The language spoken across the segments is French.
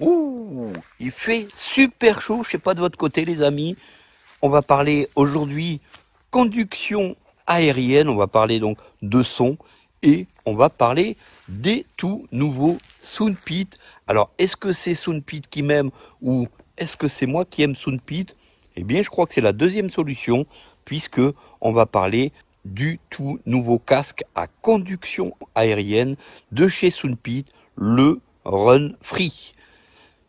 Ouh, il fait super chaud, je sais pas de votre côté les amis. On va parler aujourd'hui conduction aérienne, on va parler donc de son et on va parler des tout nouveaux Soonpit. Alors, est-ce que c'est Soundpit qui m'aime ou est-ce que c'est moi qui aime Soundpit Eh bien, je crois que c'est la deuxième solution puisque on va parler du tout nouveau casque à conduction aérienne de chez Soundpit, le Run Free.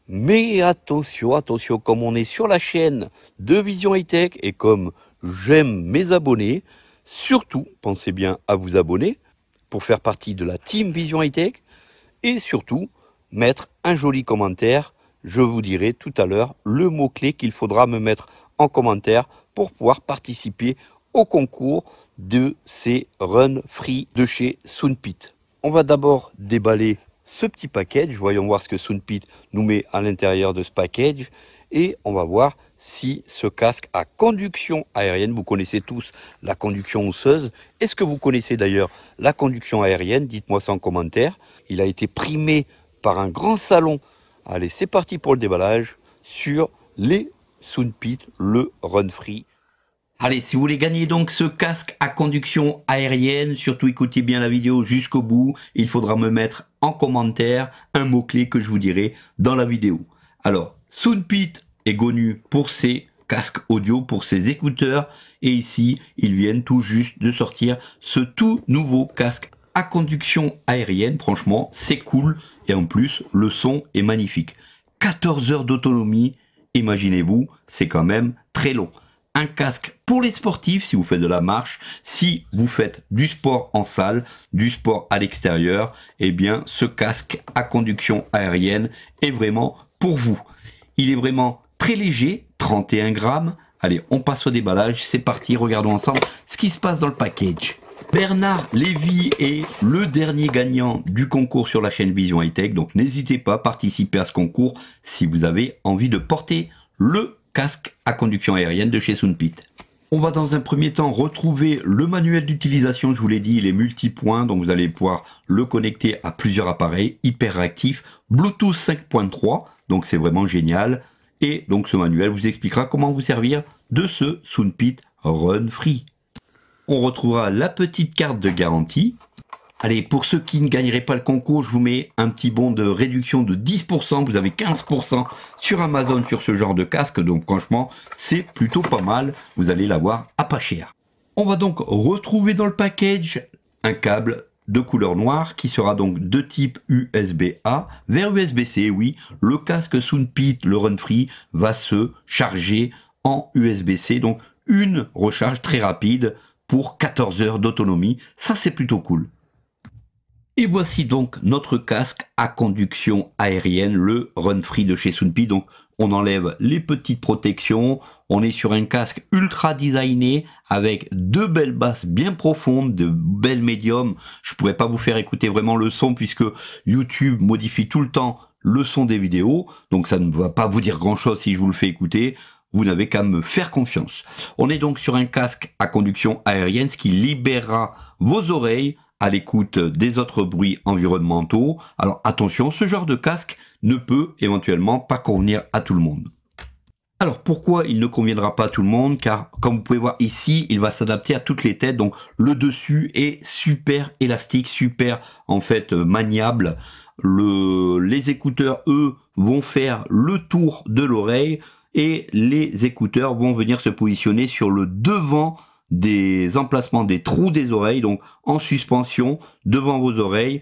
Mais attention, attention, comme on est sur la chaîne de Vision High Tech et comme j'aime mes abonnés, surtout pensez bien à vous abonner pour faire partie de la team Vision High Tech et surtout mettre un joli commentaire. Je vous dirai tout à l'heure le mot-clé qu'il faudra me mettre en commentaire pour pouvoir participer au concours de ces run free de chez Sunpit. On va d'abord déballer ce petit package. Voyons voir ce que Soonpit nous met à l'intérieur de ce package. Et on va voir si ce casque à conduction aérienne, vous connaissez tous la conduction osseuse. Est-ce que vous connaissez d'ailleurs la conduction aérienne Dites-moi ça en commentaire. Il a été primé par un grand salon. Allez, c'est parti pour le déballage sur les Soonpit, le Run Free. Allez, si vous voulez gagner donc ce casque à conduction aérienne, surtout écoutez bien la vidéo jusqu'au bout. Il faudra me mettre en commentaire un mot-clé que je vous dirai dans la vidéo. Alors, Soundpit est connu pour ses casques audio, pour ses écouteurs. Et ici, ils viennent tout juste de sortir ce tout nouveau casque à conduction aérienne. Franchement, c'est cool. Et en plus, le son est magnifique. 14 heures d'autonomie, imaginez-vous, c'est quand même très long un casque pour les sportifs si vous faites de la marche, si vous faites du sport en salle, du sport à l'extérieur, eh bien ce casque à conduction aérienne est vraiment pour vous. Il est vraiment très léger, 31 grammes. Allez, on passe au déballage, c'est parti, regardons ensemble ce qui se passe dans le package. Bernard Lévy est le dernier gagnant du concours sur la chaîne Vision Hightech, donc n'hésitez pas à participer à ce concours si vous avez envie de porter le casque à conduction aérienne de chez Sunpit. On va dans un premier temps retrouver le manuel d'utilisation, je vous l'ai dit, il est multipoint, donc vous allez pouvoir le connecter à plusieurs appareils, hyper réactif, Bluetooth 5.3, donc c'est vraiment génial. Et donc ce manuel vous expliquera comment vous servir de ce Soundpit Run Free. On retrouvera la petite carte de garantie Allez, pour ceux qui ne gagneraient pas le concours, je vous mets un petit bon de réduction de 10%. Vous avez 15% sur Amazon sur ce genre de casque. Donc franchement, c'est plutôt pas mal. Vous allez l'avoir à pas cher. On va donc retrouver dans le package un câble de couleur noire qui sera donc de type USB-A vers USB-C. Oui, le casque Soundpit, le Run Free, va se charger en USB-C. Donc une recharge très rapide pour 14 heures d'autonomie. Ça, c'est plutôt cool. Et voici donc notre casque à conduction aérienne, le Run Free de chez Sunpi. Donc on enlève les petites protections, on est sur un casque ultra designé avec deux belles basses bien profondes, de belles médiums. Je pourrais pas vous faire écouter vraiment le son puisque YouTube modifie tout le temps le son des vidéos, donc ça ne va pas vous dire grand chose si je vous le fais écouter vous n'avez qu'à me faire confiance. On est donc sur un casque à conduction aérienne, ce qui libérera vos oreilles à l'écoute des autres bruits environnementaux. Alors attention, ce genre de casque ne peut éventuellement pas convenir à tout le monde. Alors pourquoi il ne conviendra pas à tout le monde Car comme vous pouvez voir ici, il va s'adapter à toutes les têtes. Donc le dessus est super élastique, super en fait euh, maniable. les écouteurs, eux, vont faire le tour de l'oreille et les écouteurs vont venir se positionner sur le devant des emplacements des trous des oreilles, donc en suspension devant vos oreilles,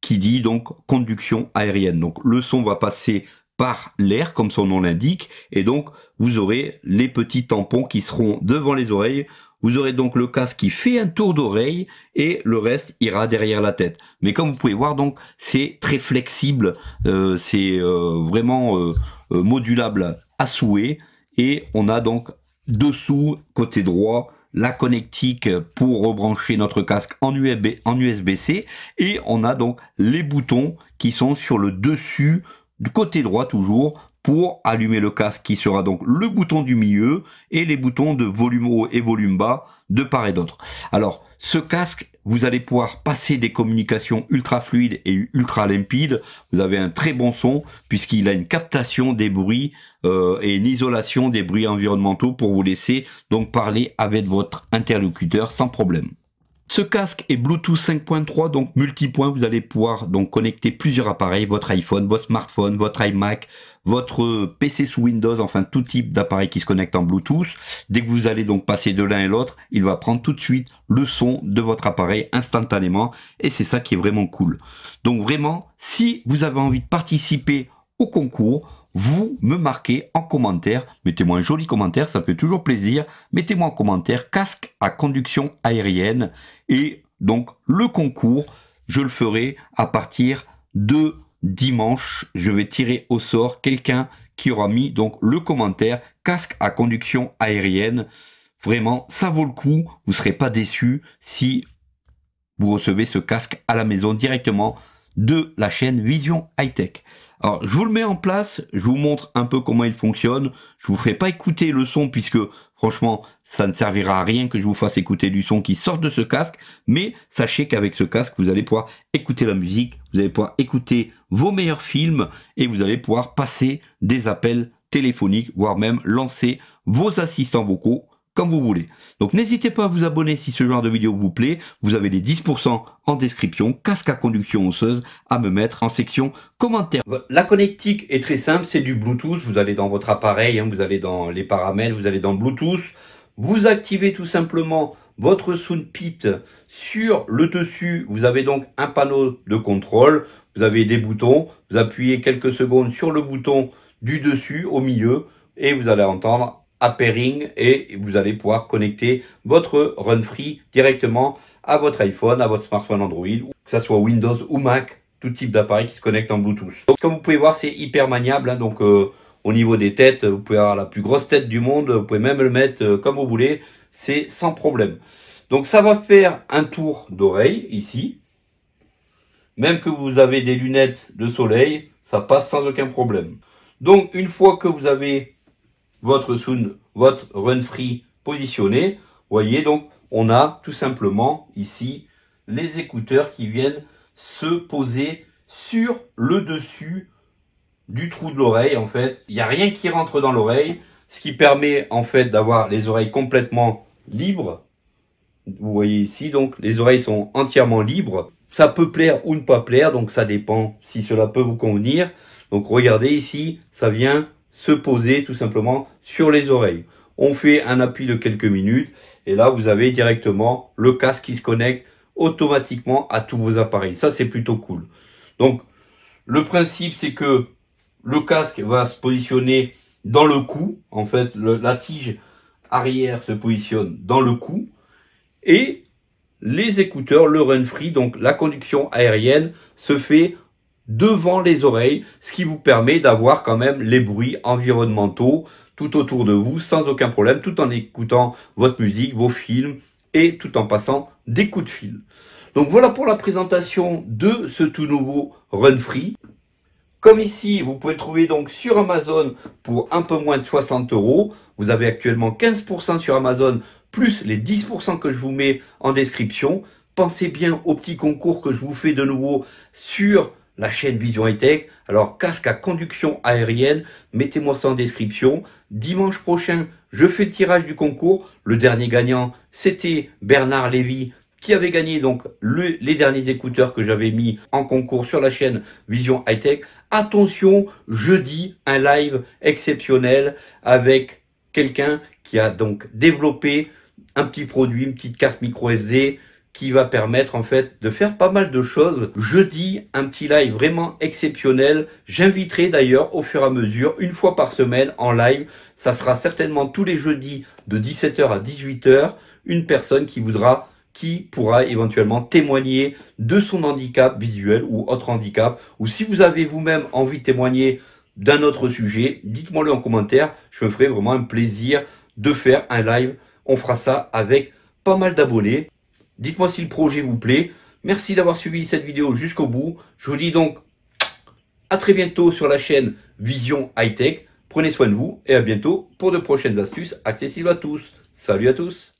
qui dit donc conduction aérienne. Donc le son va passer par l'air, comme son nom l'indique, et donc vous aurez les petits tampons qui seront devant les oreilles. Vous aurez donc le casque qui fait un tour d'oreille et le reste ira derrière la tête. Mais comme vous pouvez voir, donc c'est très flexible, euh, c'est euh, vraiment euh, modulable à souhait et on a donc dessous côté droit la connectique pour rebrancher notre casque en, USB, en c et on a donc les boutons qui sont sur le dessus du côté droit toujours pour allumer le casque qui sera donc le bouton du milieu et les boutons de volume haut et volume bas de part et d'autre. Alors, ce casque, vous allez pouvoir passer des communications ultra fluides et ultra limpides. Vous avez un très bon son puisqu'il a une captation des bruits euh, et une isolation des bruits environnementaux pour vous laisser donc parler avec votre interlocuteur sans problème. Ce casque est Bluetooth 5.3, donc multipoint. Vous allez pouvoir donc connecter plusieurs appareils, votre iPhone, votre smartphone, votre iMac, votre PC sous Windows, enfin tout type d'appareil qui se connecte en Bluetooth. Dès que vous allez donc passer de l'un et l'autre, il va prendre tout de suite le son de votre appareil instantanément. Et c'est ça qui est vraiment cool. Donc vraiment, si vous avez envie de participer au concours, vous me marquez en commentaire. Mettez-moi un joli commentaire, ça fait toujours plaisir. Mettez-moi en commentaire casque à conduction aérienne. Et donc le concours, je le ferai à partir de dimanche. Je vais tirer au sort quelqu'un qui aura mis donc le commentaire casque à conduction aérienne. Vraiment, ça vaut le coup. Vous ne serez pas déçu si vous recevez ce casque à la maison directement de la chaîne Vision Tech. Alors, je vous le mets en place, je vous montre un peu comment il fonctionne. Je vous ferai pas écouter le son puisque, franchement, ça ne servira à rien que je vous fasse écouter du son qui sort de ce casque. Mais sachez qu'avec ce casque, vous allez pouvoir écouter la musique, vous allez pouvoir écouter vos meilleurs films et vous allez pouvoir passer des appels téléphoniques, voire même lancer vos assistants vocaux comme vous voulez. Donc n'hésitez pas à vous abonner si ce genre de vidéo vous plaît. Vous avez les 10% en description, casque à conduction osseuse, à me mettre en section commentaire bah, La connectique est très simple, c'est du Bluetooth. Vous allez dans votre appareil, hein, vous allez dans les paramètres, vous allez dans Bluetooth. Vous activez tout simplement votre pit sur le dessus. Vous avez donc un panneau de contrôle. Vous avez des boutons. Vous appuyez quelques secondes sur le bouton du dessus, au milieu, et vous allez entendre pairing et vous allez pouvoir connecter votre Run Free directement à votre iPhone, à votre smartphone Android, que ce soit Windows ou Mac, tout type d'appareil qui se connecte en Bluetooth. Donc, comme vous pouvez voir, c'est hyper maniable. Hein. donc, euh, au niveau des têtes, vous pouvez avoir la plus grosse tête du monde. Vous pouvez même le mettre euh, comme vous voulez. C'est sans problème. Donc, ça va faire un tour d'oreille ici. Même que vous avez des lunettes de soleil, ça passe sans aucun problème. Donc, une fois que vous avez votre sound, votre Run Free positionné. Voyez donc, on a tout simplement ici les écouteurs qui viennent se poser sur le dessus du trou de l'oreille en fait. Il n'y a rien qui rentre dans l'oreille, ce qui permet en fait d'avoir les oreilles complètement libres. Vous voyez ici donc les oreilles sont entièrement libres. Ça peut plaire ou ne pas plaire, donc ça dépend si cela peut vous convenir. Donc regardez ici, ça vient se poser tout simplement sur les oreilles. On fait un appui de quelques minutes et là vous avez directement le casque qui se connecte automatiquement à tous vos appareils. Ça c'est plutôt cool. Donc le principe c'est que le casque va se positionner dans le cou. En fait la tige arrière se positionne dans le cou et les écouteurs, le run free, donc la conduction aérienne se fait devant les oreilles, ce qui vous permet d'avoir quand même les bruits environnementaux tout autour de vous sans aucun problème, tout en écoutant votre musique, vos films et tout en passant des coups de fil. Donc voilà pour la présentation de ce tout nouveau Run Free. Comme ici, vous pouvez le trouver donc sur Amazon pour un peu moins de 60 euros. Vous avez actuellement 15% sur Amazon, plus les 10% que je vous mets en description. Pensez bien au petit concours que je vous fais de nouveau sur la chaîne Vision High Tech. Alors casque à conduction aérienne, mettez-moi ça en description. Dimanche prochain, je fais le tirage du concours. Le dernier gagnant, c'était Bernard Lévy qui avait gagné donc les derniers écouteurs que j'avais mis en concours sur la chaîne Vision High Tech. Attention, jeudi, un live exceptionnel avec quelqu'un qui a donc développé un petit produit, une petite carte micro SD qui va permettre en fait de faire pas mal de choses. Jeudi, un petit live vraiment exceptionnel. J'inviterai d'ailleurs au fur et à mesure, une fois par semaine en live. Ça sera certainement tous les jeudis de 17h à 18h, une personne qui voudra qui pourra éventuellement témoigner de son handicap visuel ou autre handicap. Ou si vous avez vous-même envie de témoigner d'un autre sujet, dites-moi le en commentaire. Je me ferai vraiment un plaisir de faire un live. On fera ça avec pas mal d'abonnés. Dites-moi si le projet vous plaît. Merci d'avoir suivi cette vidéo jusqu'au bout. Je vous dis donc à très bientôt sur la chaîne Vision High Tech. Prenez soin de vous et à bientôt pour de prochaines astuces accessibles à tous. Salut à tous